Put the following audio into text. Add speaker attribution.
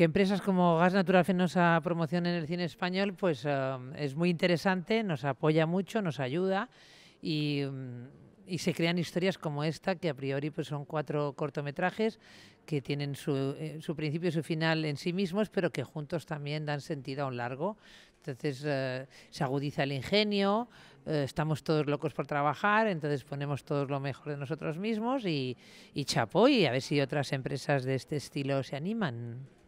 Speaker 1: que empresas como Gas Natural Fenosa Promoción en el Cine Español, pues um, es muy interesante, nos apoya mucho, nos ayuda mm, y, se crean historias como esta, que a priori pues, son cuatro cortometrajes que tienen eh, su, principio y su final en sí mismos, pero que juntos también dan sentido a un largo. Entonces eh, se agudiza el ingenio, eh, estamos todos locos por trabajar, entonces ponemos todos lo mejor de nosotros mismos y, y chapó y a ver si otras empresas de este estilo se animan.